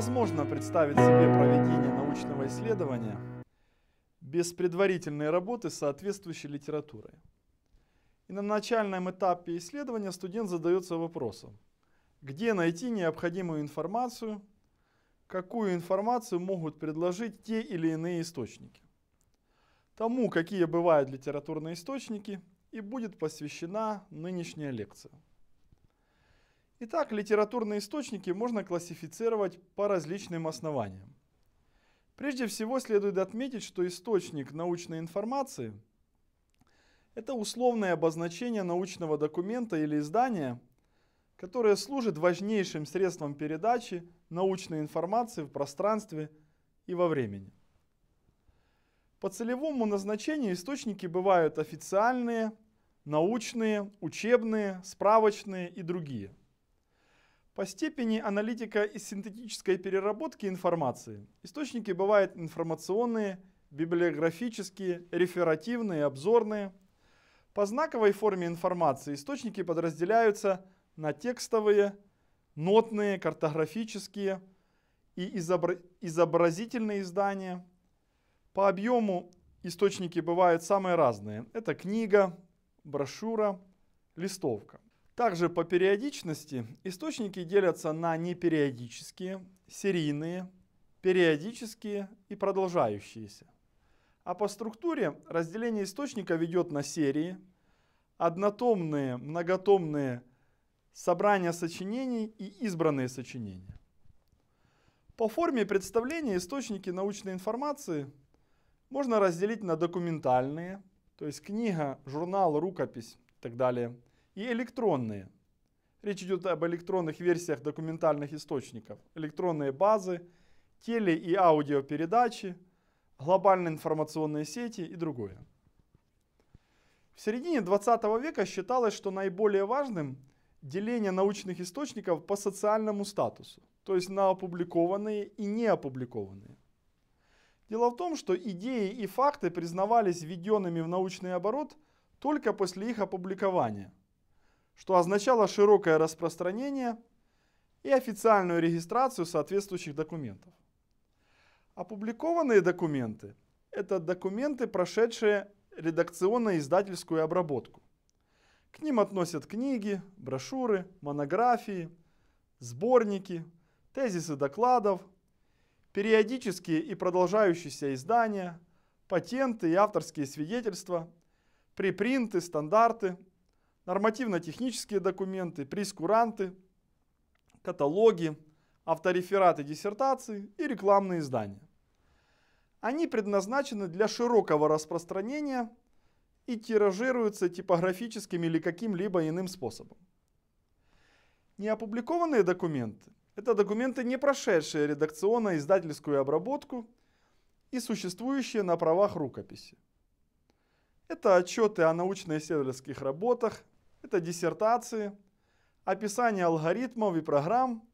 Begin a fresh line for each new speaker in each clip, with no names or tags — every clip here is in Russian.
невозможно представить себе проведение научного исследования без предварительной работы с соответствующей литературой. И на начальном этапе исследования студент задается вопросом, где найти необходимую информацию, какую информацию могут предложить те или иные источники. Тому, какие бывают литературные источники, и будет посвящена нынешняя лекция. Итак, литературные источники можно классифицировать по различным основаниям. Прежде всего следует отметить, что источник научной информации – это условное обозначение научного документа или издания, которое служит важнейшим средством передачи научной информации в пространстве и во времени. По целевому назначению источники бывают официальные, научные, учебные, справочные и другие – по степени аналитика и синтетической переработки информации источники бывают информационные, библиографические, реферативные, обзорные. По знаковой форме информации источники подразделяются на текстовые, нотные, картографические и изобразительные издания. По объему источники бывают самые разные. Это книга, брошюра, листовка. Также по периодичности источники делятся на непериодические, серийные, периодические и продолжающиеся. А по структуре разделение источника ведет на серии, однотомные, многотомные, собрания сочинений и избранные сочинения. По форме представления источники научной информации можно разделить на документальные, то есть книга, журнал, рукопись и так далее – и электронные. Речь идет об электронных версиях документальных источников, электронные базы, теле- и аудиопередачи, глобальные информационные сети и другое. В середине 20 века считалось, что наиболее важным деление научных источников по социальному статусу, то есть на опубликованные и не опубликованные. Дело в том, что идеи и факты признавались введенными в научный оборот только после их опубликования – что означало широкое распространение и официальную регистрацию соответствующих документов. Опубликованные документы – это документы, прошедшие редакционно-издательскую обработку. К ним относят книги, брошюры, монографии, сборники, тезисы докладов, периодические и продолжающиеся издания, патенты и авторские свидетельства, припринты, стандарты – нормативно-технические документы, прескуранты, каталоги, авторефераты диссертации и рекламные издания. Они предназначены для широкого распространения и тиражируются типографическим или каким-либо иным способом. Неопубликованные документы – это документы, не прошедшие редакционно-издательскую обработку и существующие на правах рукописи. Это отчеты о научно-исследовательских работах, это диссертации, описание алгоритмов и программ,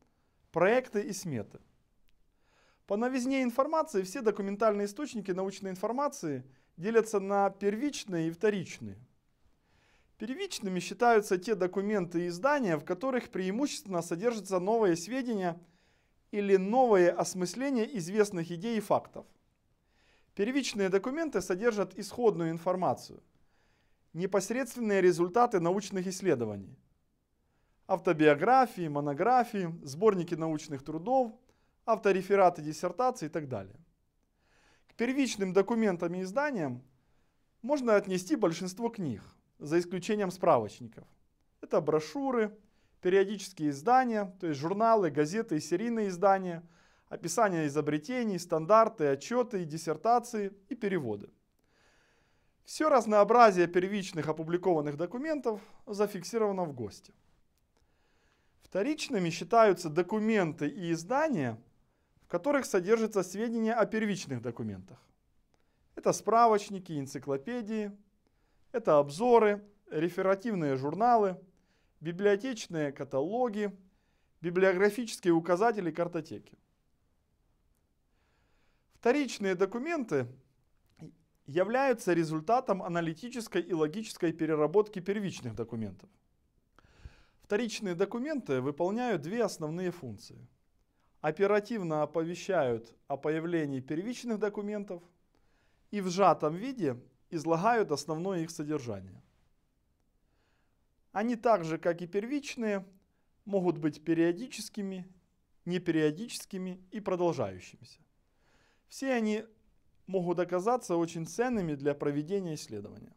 проекты и сметы. По новизне информации все документальные источники научной информации делятся на первичные и вторичные. Первичными считаются те документы и издания, в которых преимущественно содержатся новые сведения или новое осмысление известных идей и фактов. Первичные документы содержат исходную информацию – непосредственные результаты научных исследований. Автобиографии, монографии, сборники научных трудов, авторефераты диссертаций и так далее. К первичным документам и изданиям можно отнести большинство книг, за исключением справочников. Это брошюры, периодические издания, то есть журналы, газеты и серийные издания, описание изобретений, стандарты, отчеты, диссертации и переводы. Все разнообразие первичных опубликованных документов зафиксировано в ГОСТе. Вторичными считаются документы и издания, в которых содержатся сведения о первичных документах. Это справочники, энциклопедии, это обзоры, реферативные журналы, библиотечные каталоги, библиографические указатели картотеки. Вторичные документы являются результатом аналитической и логической переработки первичных документов. Вторичные документы выполняют две основные функции. Оперативно оповещают о появлении первичных документов и в сжатом виде излагают основное их содержание. Они так же, как и первичные, могут быть периодическими, непериодическими и продолжающимися. Все они могут оказаться очень ценными для проведения исследования.